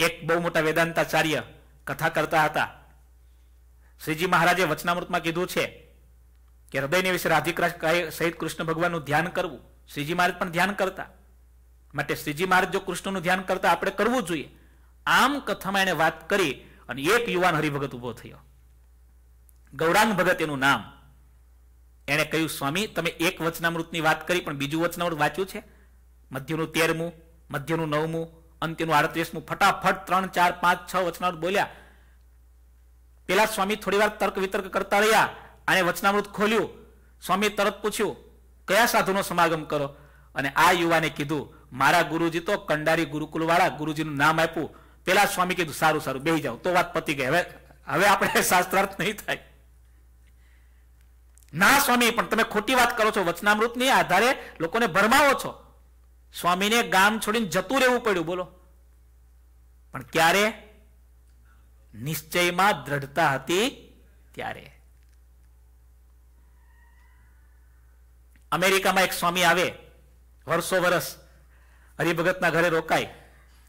એક બહુ મોટા વેદાંતાચાર્ય કથા કરતા હતા શ્રીજી મહારાજે વચનામૃતમાં કીધું છે કે હૃદયની વિશે રાધિકરા સહિત કૃષ્ણ ભગવાનનું ધ્યાન કરવું શ્રીજી મહારાજ પણ ધ્યાન કરતા માટે શ્રીજી મહારાજ જો કૃષ્ણનું ધ્યાન કરતા આપણે કરવું જોઈએ આમ કથામાં એને વાત કરી અને એક યુવાન હરિભગત ઉભો થયો ગૌરાંગ ભગત એનું નામ એણે કહ્યું સ્વામી તમે એક વચનામૃતની વાત કરી પણ બીજું વચનામૃત વાંચ્યું છે મધ્યનું તેરમું મધ્યનું નવમું અંત્યનું આડત્રીસમું ફટાફટ ત્રણ ચાર પાંચ છ વચનામૃત બોલ્યા પેલા સ્વામી થોડી વાર તર્ક વિતર્ક કરતા રહ્યા આને વચનામૃત ખોલ્યું સ્વામી તરત પૂછ્યું કયા સાધુનો સમાગમ કરો અને આ યુવાને કીધું મારા ગુરુજી તો કંડારી ગુરુકુલવાળા ગુરુજીનું નામ આપ્યું પેલા સ્વામી કીધું સારું સારું બેહી જાઓ તો વાત પતી ગઈ હવે હવે આપણે શાસ્ત્રાર્થ નહીં થાય ના સ્વામી પણ તમે ખોટી વાત કરો છો વચનામૃત ની આધારે લોકોને ભરમાવો છો સ્વામીને ગામ છોડીને જતું રહેવું પડ્યું બોલો પણ ક્યારે નિશ્ચયમાં દ્રઢતા હતી ત્યારે અમેરિકામાં એક સ્વામી આવે વર્ષો વર્ષ હરિભગતના ઘરે રોકાય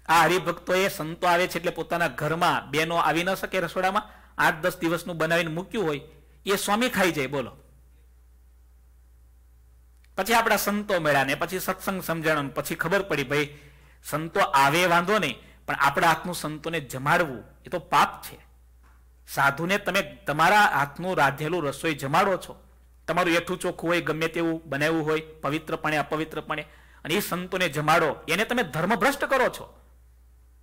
આ હરિભક્તો એ સંતો આવે છે એટલે પોતાના ઘરમાં બેનો આવી ન શકે રસોડામાં આઠ દસ દિવસનું બનાવીને મૂક્યું હોય એ સ્વામી ખાઈ જાય બોલો પછી આપણા સંતો મળ્યા ને પછી સત્સંગ સમજાણું પછી ખબર પડી ભાઈ સંતો આવે વાંધો નહીં પણ આપણા હાથનું સંતોને જમાડવું એ તો પાપ છે સાધુને તમે તમારા હાથનું રાધેલું રસોઈ જમાડો છો તમારું એઠું ચોખ્ખું હોય ગમે તેવું બનાવ્યું હોય પવિત્રપણે અપવિત્રપણે અને એ સંતોને જમાડો એને તમે ધર્મભ્રષ્ટ કરો છો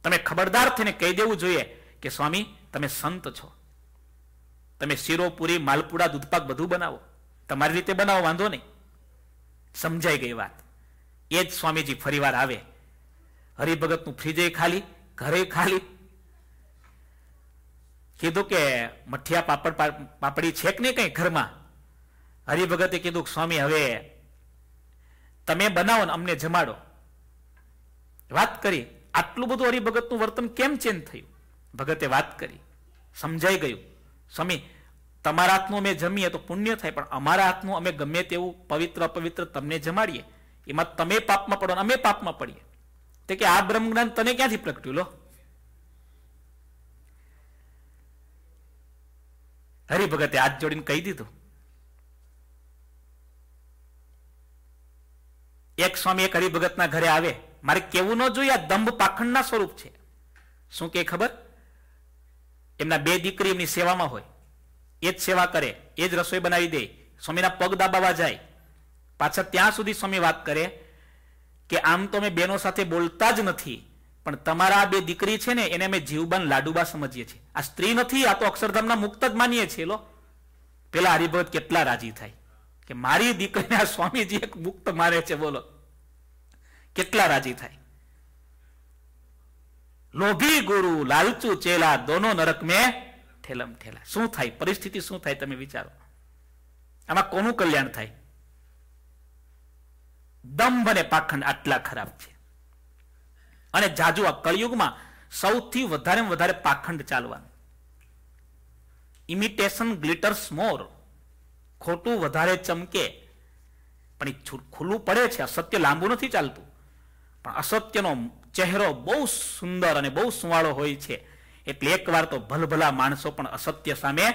તમે ખબરદાર થઈને કહી દેવું જોઈએ કે સ્વામી તમે સંત છો તમે શીરોપુરી માલપુડા દૂધપાક બધું બનાવો તમારી રીતે બનાવો વાંધો નહીં સમજાઈ ગઈ વાત એ જ સ્વામીજી ફરીવાર આવે હરિભગતનું ફ્રીજે ખાલી ઘરે ખાલી કીધું કે મઠિયા પાપડ પાપડી છે કે નહીં કઈ ઘરમાં હરિભગતે કીધું સ્વામી હવે તમે બનાવો ને અમને જમાડો વાત કરી આટલું બધું હરિભગતનું વર્તન કેમ ચેન્જ થયું ભગતે વાત કરી સમજાઈ ગયું સ્વામી તમારા હાથનું અમે જમીએ તો પુણ્ય થાય પણ અમારા હાથનું અમે ગમે તેવું પવિત્ર અપવિત્ર તમને જમાડીએ એમાં તમે પાપમાં પડો અમે પાપમાં પડીએ તે કે આ બ્રહ્મજ્ઞાન તને ક્યાંથી પ્રગટ્યું લો હરિભગતે હાથ જોડીને કહી દીધું એક સ્વામી એક હરિભગતના ઘરે આવે મારે કેવું ન જોઈએ આ દંભ પાખંડના સ્વરૂપ છે શું કે ખબર એમના બે દીકરી એમની સેવામાં હોય એ જ સેવા કરે એ જ રસોઈ બનાવી દે સ્વામીના પગ દાબાવા જાય પાછા ત્યાં સુધી સ્વામી વાત કરે કે આમ તો અમે બેનો સાથે બોલતા જ નથી પણ તમારા આ બે દીકરી છે ને એને અમે જીવબાન લાડુબા સમજીએ છીએ આ સ્ત્રી નથી આ તો અક્ષરધામના મુક્ત જ માનીએ છીએ લો પેલા હરિભગત કેટલા રાજી થાય કે મારી દીકરીના સ્વામીજી એક મુક્ત મારે છે બોલો કેટલા રાજી થાય લોભી ગુરુ લાલચુ ચેલા દોનો નરક મેં ઠેલમ ઠેલા શું થાય પરિસ્થિતિ શું થાય તમે વિચારો આમાં કોનું કલ્યાણ થાય દંભ અને પાખંડ આટલા ખરાબ છે અને જાજુ આ કળિયુગમાં સૌથી વધારે વધારે પાખંડ ચાલવાનું ઇમિટેશન ગ્લિટર્સ મોર ખોટું વધારે ચમકે પણ એ ખુલ્લું પડે છે અસત્ય લાંબુ નથી ચાલતું પણ અસત્યનો ચહેરો બહુ સુંદર અને બહુ સુવાળો હોય છે એટલે એકવાર તો ભલભલા માણસો પણ અસત્ય સામે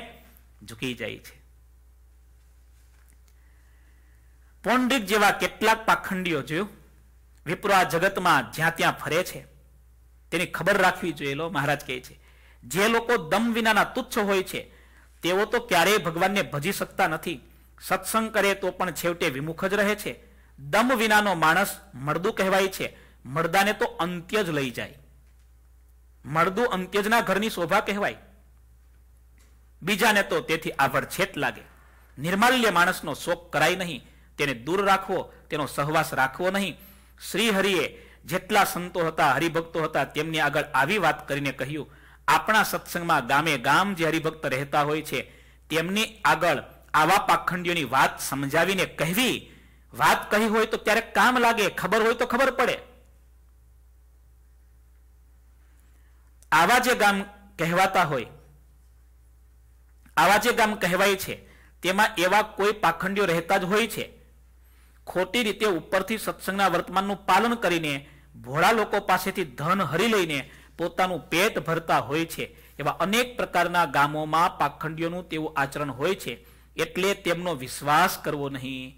ઝૂકી જાય છે પોંડિત જેવા કેટલાક પાખંડીઓ જોયું વિપ્રો આ જગતમાં જ્યાં ત્યાં ફરે છે તેની ખબર રાખવી જોઈએ મહારાજ કહે છે જે લોકો દમ વિનાના તુચ્છ હોય છે તેઓ તો ક્યારેય ભગવાનને ભજી શકતા નથી સત્સંગ કરે તો પણ છેવટે વિમુખ જ રહે છે દમ વિનાનો માણસ મળદું કહેવાય છે મરદાને તો અંત્ય જ લઈ જાય મળદું અંત્યજના ઘરની શોભા કહેવાય બીજાને તો તેથી આવડ છેત લાગે નિર્માલ્ય માણસનો શોક કરાય નહીં તેને દૂર રાખવો તેનો સહવાસ રાખવો નહીં શ્રી હરિએ જેટલા સંતો હતા હરિભક્તો હતા તેમની આગળ આવી વાત કરીને કહ્યું આપણા સત્સંગમાં ગામે ગામ જે હરિભક્ત રહેતા હોય છે તેમને આગળ આવા પાખંડીઓની વાત સમજાવીને કહેવી વાત કહી હોય તો ત્યારે કામ લાગે ખબર હોય તો ખબર પડે આવા જે ગામ કહેવાતા હોય આવા જે ગામ કહેવાય છે તેમાં એવા કોઈ પાખંડીઓ રહેતા જ હોય છે ખોટી રીતે ઉપરથી સત્સંગના વર્તમાનનું પાલન કરીને ભોળા લોકો પાસેથી ધન હરી લઈને પોતાનું પેટ ભરતા હોય છે એવા અનેક પ્રકારના ગામોમાં પાખંડીઓનું તેવું આચરણ હોય છે એટલે તેમનો વિશ્વાસ કરવો નહીં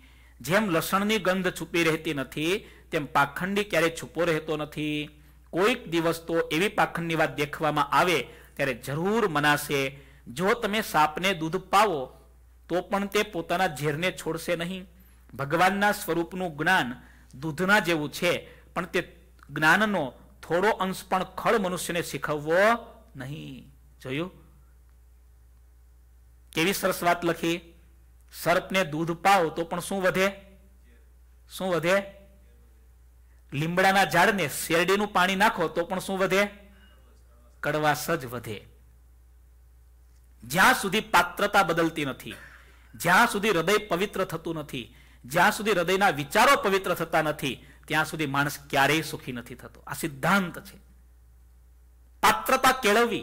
જેમ લસણની ગંધ છુપી રહેતી નથી તેમ પાખંડી ક્યારેય છુપો રહેતો નથી કોઈક દિવસ તો એવી પાખંડની વાત દેખવામાં આવે ત્યારે જરૂર મનાશે જો તમે સાપને દૂધ પાવો તો પણ તે પોતાના ઝેરને છોડશે નહીં ભગવાનના સ્વરૂપનું જ્ઞાન દૂધના જેવું છે પણ તે જ્ઞાનનો થોડો અંશ પણ ખળ મનુષ્યને શીખવવો નહીં જોયું કેવી સરસ વાત લખી સર્પને દૂધ પાવો તો પણ શું વધે શું વધે લીમડાના ઝાડને શેરડીનું પાણી નાખો તો પણ શું વધે કડવાશ જ વધે જ્યાં સુધી પાત્રતા બદલતી નથી જ્યાં સુધી હૃદય પવિત્ર થતું નથી જ્યાં સુધી હૃદયના વિચારો પવિત્ર થતા નથી ત્યાં સુધી માણસ ક્યારેય સુખી નથી થતો આ સિદ્ધાંત છે પાત્રતા કેળવવી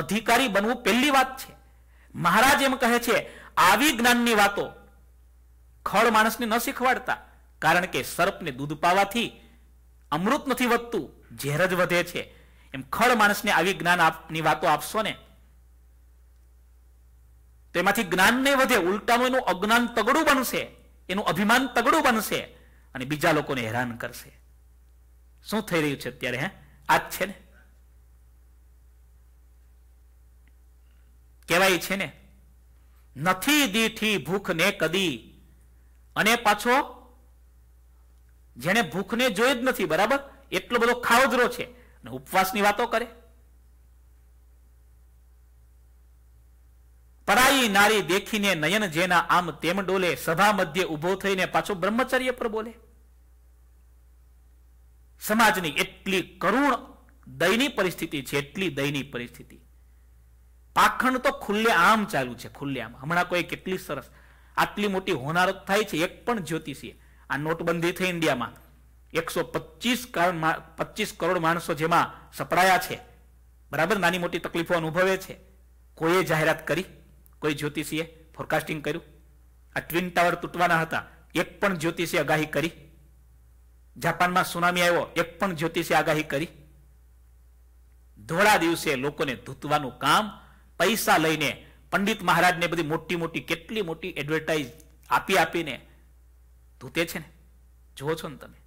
અધિકારી બનવું પહેલી વાત છે મહારાજ એમ કહે છે આવી જ્ઞાનની વાતો ખળ માણસને ન શીખવાડતા કારણ કે સર્પને દૂધ પાવાથી અમૃત નથી વધતું ઝેર જ વધે છે એમ ખળ માણસને આવી જ્ઞાન ની વાતો આપશો ને તો એમાંથી જ્ઞાન નહીં વધે ઉલટાનું એનું અજ્ઞાન તગડું બનશે એનું અભિમાન તગડું બનશે અને બીજા લોકોને હેરાન કરશે શું થઈ રહ્યું છે અત્યારે હે આ જ છે ને કહેવાય છે ને નથી દીઠી ભૂખ ને કદી અને પાછો જેને ભૂખને જોઈ જ નથી બરાબર એટલો બધો ખાવજરો છે અને ઉપવાસની વાતો કરે પરાઈ નારી દેખીને નયન જેના આમ તેમ ડોલે સભા મધ્ય ઉભો થઈને પાછો બ્રહ્મચર્ય પર બોલે સમાજની એટલી કરુણ દયની પરિસ્થિતિ છે એટલી દયની પરિસ્થિતિ પાખંડ તો ખુલ્લે આમ ચાલુ છે ખુલ્લે આમ હમણાં કોઈ કેટલી સરસ આટલી મોટી હોનારત થાય છે એક પણ જ્યોતિષીએ આ નોટબંધી થઈ ઇન્ડિયામાં એકસો પચીસ પચીસ કરોડ માણસો જેમાં સપડાયા છે બરાબર નાની મોટી તકલીફો અનુભવે છે કોઈએ જાહેરાત કરી કોઈ જ્યોતિષીએ ફોરકાસ્ટિંગ કર્યું આ ટ્વિન ટાવર તૂટવાના હતા એક પણ જ્યોતિષે આગાહી કરી જાપાનમાં સુનામી આવ્યો એક પણ જ્યોતિષી આગાહી કરી ધોળા દિવસે લોકોને ધૂતવાનું કામ પૈસા લઈને પંડિત મહારાજને બધી મોટી મોટી કેટલી મોટી એડવર્ટાઇઝ આપી આપીને ધૂતે છે ને જુઓ છો ને તમે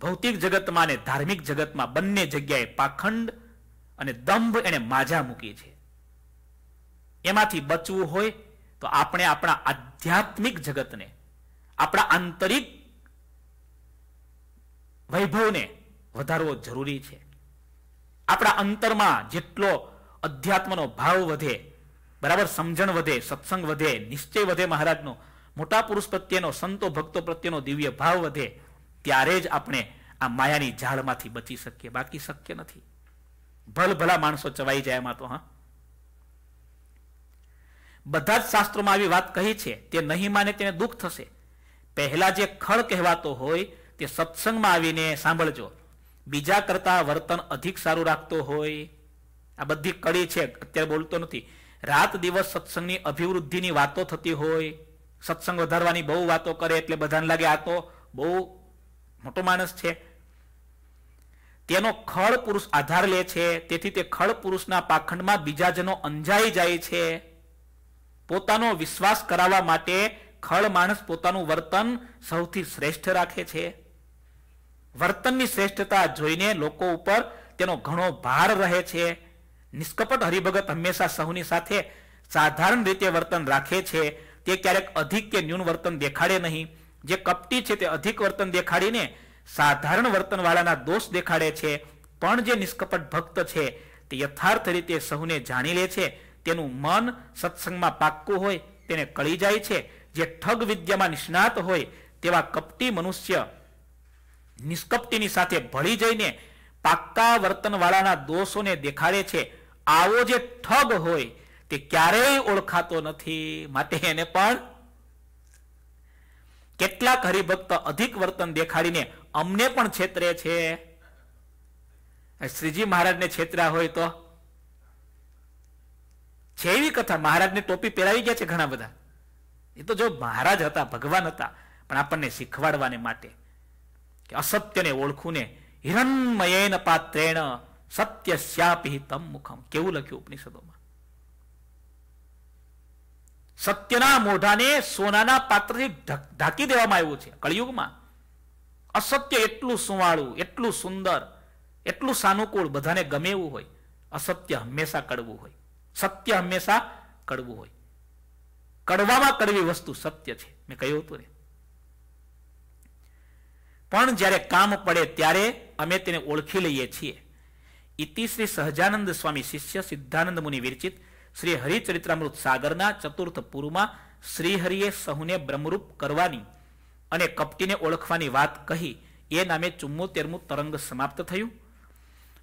ભૌતિક જગતમાં અને ધાર્મિક જગતમાં બંને જગ્યાએ પાખંડ અને દંભ એને માજા મૂકી છે એમાંથી બચવું હોય તો આપણે આપણા આધ્યાત્મિક જગતને આપણા આંતરિક વૈભવને વધારવો જરૂરી છે આપણા અંતરમાં જેટલો અધ્યાત્મનો ભાવ વધે બરાબર સમજણ વધે સત્સંગ વધે નિશ્ચય વધે મહારાજનો મોટા પુરુષ પ્રત્યેનો સંતો ભક્તો પ્રત્યેનો દિવ્ય ભાવ વધે ત્યારે જ આપણે આ માયાની ઝાડમાંથી બચી શકીએ બાકી શક્ય નથી ભલ ભલા માણસો ચવાઈ જાય એમાં તો હા બધા જ શાસ્ત્રોમાં આવી વાત કહી છે તે નહીં માને તેને દુઃખ થશે પહેલા જે ખળ કહેવાતો હોય તે સત્સંગમાં આવીને સાંભળજો બીજા કરતા વર્તન અધિક સારું રાખતો હોય આ બધી કડી છે અત્યારે બોલતો નથી રાત દિવસ સત્સંગની અભિવૃદ્ધિની વાતો થતી હોય સત્સંગ વધારવાની બહુ વાતો કરે એટલે બધાને લાગે આ તો બહુ મોટો માણસ છે તેનો ખળ પુરુષ આધાર લે છે તેથી તે ખળ પુરુષના પાખંડમાં બીજા જનો અંજાઈ જાય છે પોતાનો વિશ્વાસ કરાવવા માટે ખળ માણસ પોતાનું વર્તન સૌથી શ્રેષ્ઠ રાખે છે વર્તનની શ્રેષ્ઠતા જોઈને લોકો ઉપર તેનો ઘણો ભાર રહે છે નિષ્કપટ હરિભગત હંમેશા સૌની સાથે સાધારણ રીતે વર્તન રાખે છે તે ક્યારેક અધિક કે ન્યૂન વર્તન દેખાડે નહીં જે કપટી છે તે અધિક વર્તન દેખાડીને સાધારણ વર્તનવાળાના દોષ દેખાડે છે પણ જે નિષ્કપટ ભક્ત છે તે યથાર્થ રીતે સૌને જાણી લે છે તેનું મન સત્સંગમાં પાક્કું હોય તેને કળી જાય છે જે ઠગ વિદ્યામાં નિષ્ણાત હોય તેવા કપટી મનુષ્ય નિષ્કપટીની સાથે ભળી જઈને પાક્કા વર્તનવાળાના દોષોને દેખાડે છે આવો જે ઠગ હોય તે ક્યારેય ઓળખાતો નથી માટે એને પણ કેટલાક હરિભક્ત અધિક વર્તન દેખાડીને અમને પણ છેતરે છે શ્રીજી મહારાજને છેતરા હોય તો છે એવી કથા મહારાજને ટોપી પહેરાવી ગયા છે ઘણા બધા એ તો જો મહારાજ હતા ભગવાન હતા પણ આપણને શીખવાડવાને માટે કે અસત્યને ઓળખું ને હિરણમયેન પાત્રેણ સત્ય શ્યાપી તમ મુખમ કેવું લખ્યું ઉપનિષદોમાં સત્યના મોઢાને સોનાના પાત્રથી ઢાંકી દેવામાં આવ્યું છે કળિયુગમાં અસત્ય એટલું સુવાળું એટલું સુંદર એટલું સાનુકૂળ બધાને ગમે એવું હોય અસત્ય હંમેશા કડવું હોય સત્ય હંમેશા કડવું હોય કડવામાં કડવી વસ્તુ સત્ય છે મેં કહ્યું હતું ને પણ જ્યારે કામ પડે ત્યારે અમે તેને ઓળખી લઈએ છીએ ઇતિ શ્રી સહજાનંદ સ્વામી શિષ્ય સિદ્ધાનંદ મુનિ વિરચિત શ્રી હરિચરિત્રામૃત સાગરના ચતુર્થ પૂરમાં શ્રીહરિએ સહુને બ્રહ્મરૂપ કરવાની અને કપટીને ઓળખવાની વાત કહી એ નામે ચુમ્મોતેરમું તરંગ સમાપ્ત થયું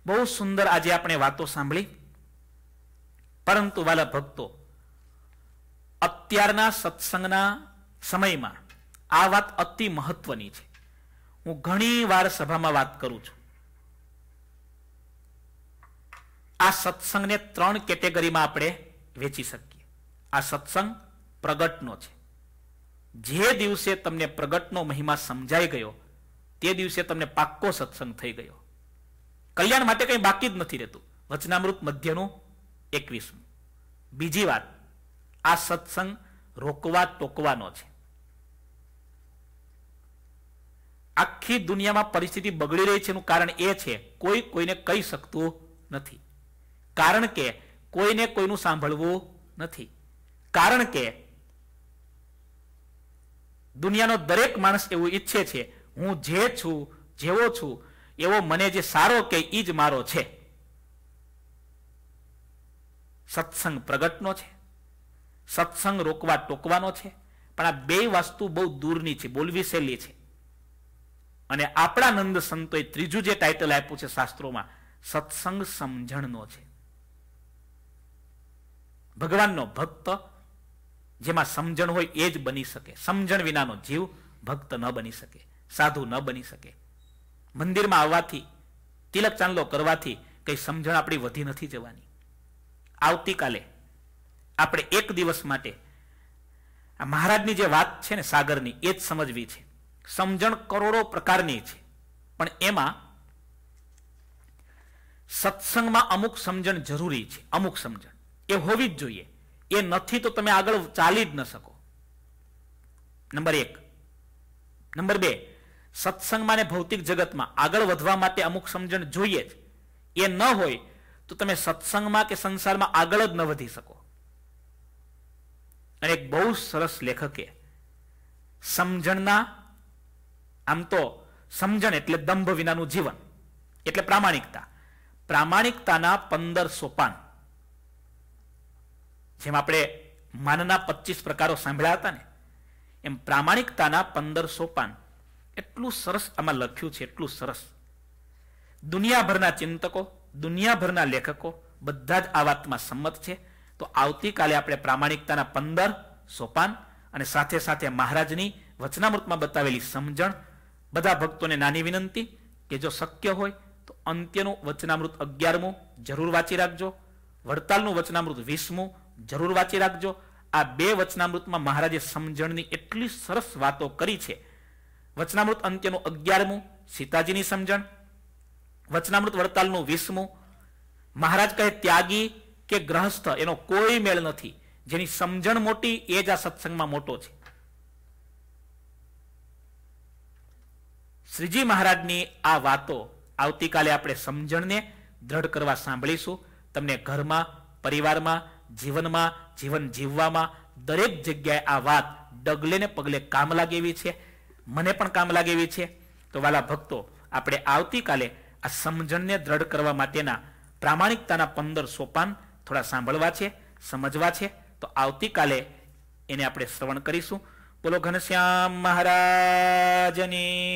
બહુ સુંદર આજે આપણે વાતો સાંભળી પરંતુ વાલા ભક્તો અત્યારના સત્સંગના સમયમાં આ વાત અતિ મહત્વની છે હું ઘણી વાર સભામાં વાત કરું છું આ સત્સંગને ત્રણ કેટેગરીમાં આપણે વેચી શકીએ આ સત્સંગ પ્રગટનો છે જે દિવસે તમને પ્રગટનો મહિમા સમજાઈ ગયો તે દિવસે તમને પાક્કો સત્સંગ થઈ ગયો કલ્યાણ માટે કંઈ બાકી જ નથી રહેતું વચનામૃત મધ્યનું એકવીસમું બીજી વાત આ સત્સંગ રોકવા ટોકવાનો છે આખી દુનિયામાં પરિસ્થિતિ બગડી રહી છે એનું કારણ એ છે કોઈ કોઈને કહી શકતું નથી કારણ કે કોઈને કોઈનું સાંભળવું નથી કારણ કે દુનિયાનો દરેક માણસ એવું ઈચ્છે છે હું જે છું જેવો છું એવો મને જે સારો કે એ જ મારો છે સત્સંગ પ્રગટનો છે સત્સંગ રોકવા ટોકવાનો છે પણ આ બે વસ્તુ બહુ દૂરની છે બોલવી સહેલી છે અને આપણા નંદ સંતોએ ત્રીજું જે ટાઇટલ આપ્યું છે શાસ્ત્રોમાં સત્સંગ સમજણનો છે ભગવાનનો ભક્ત જેમાં સમજણ હોય એ જ બની શકે સમજણ વિનાનો જીવ ભક્ત ન બની શકે સાધુ ન બની શકે મંદિરમાં આવવાથી તિલક ચાંદલો કરવાથી કંઈ સમજણ આપણી વધી નથી જવાની આવતીકાલે આપણે એક દિવસ માટે આ મહારાજની જે વાત છે ને સાગરની એ જ સમજવી છે સમજણ કરોડો પ્રકારની છે પણ એમાં સત્સંગમાં અમુક સમજણ જરૂરી છે અમુક સમજણ એ હોવી જ જોઈએ એ નથી તો તમે આગળ ચાલી જ ન શકો નંબર એક નંબર બે સત્સંગમાં ને ભૌતિક જગતમાં આગળ વધવા માટે અમુક સમજણ જોઈએ જ એ ન હોય તો તમે સત્સંગમાં કે સંસારમાં આગળ જ ન વધી શકો અને એક બહુ સરસ લેખકે સમજણના આમ તો સમજણ એટલે દંભ વિનાનું જીવન એટલે પ્રામાણિકતા પ્રામાણિકતાના પંદર સોપાન જેમ આપણે માનના પચીસ પ્રકારો સાંભળ્યા હતા ને એમ પ્રામાણિકતાના પંદર સોપાન એટલું સરસ આમાં લખ્યું છે એટલું સરસ દુનિયાભરના ચિંતકો દુનિયાભરના લેખકો બધા જ આ વાતમાં સંમત છે તો આવતીકાલે આપણે પ્રામાણિકતાના પંદર સોપાન અને સાથે સાથે મહારાજની વચનામૃતમાં બતાવેલી સમજણ બધા ભક્તોને નાની વિનંતી કે જો શક્ય હોય તો અંત્યનું વચનામૃત અગિયારમું જરૂર વાંચી રાખજો વડતાલનું વચનામૃત વીસમું જરૂર વાંચી રાખજો આ બે વચનામૃતમાં મહારાજે સમજણની એટલી સરસ વાતો કરી છે વચનામૃત અંત્યનું અગિયારમું સીતાજીની સમજણ વચનામૃત વડતાલનું વીસમું મહારાજ કહે ત્યાગી કે ગ્રહસ્થ એનો કોઈ મેળ નથી જેની સમજણ મોટી એ જ આ સત્સંગમાં મોટો છે શ્રીજી મહારાજની આ વાતો આવતીકાલે આપણે સમજણને દ્રઢ કરવા સાંભળીશું તમને ઘરમાં પરિવારમાં જીવનમાં જીવન જીવવામાં દરેક જગ્યાએ આ વાત ડગલે ને પગલે કામ લાગે એવી છે મને પણ કામ લાગે એવી છે તો વાલા ભક્તો આપણે આવતીકાલે આ સમજણને દ્રઢ કરવા માટેના પ્રામાણિકતાના પંદર સોપાન થોડા સાંભળવા છે સમજવા છે તો આવતીકાલે એને આપણે શ્રવણ કરીશું બોલો ઘનશ્યામ મહારાજની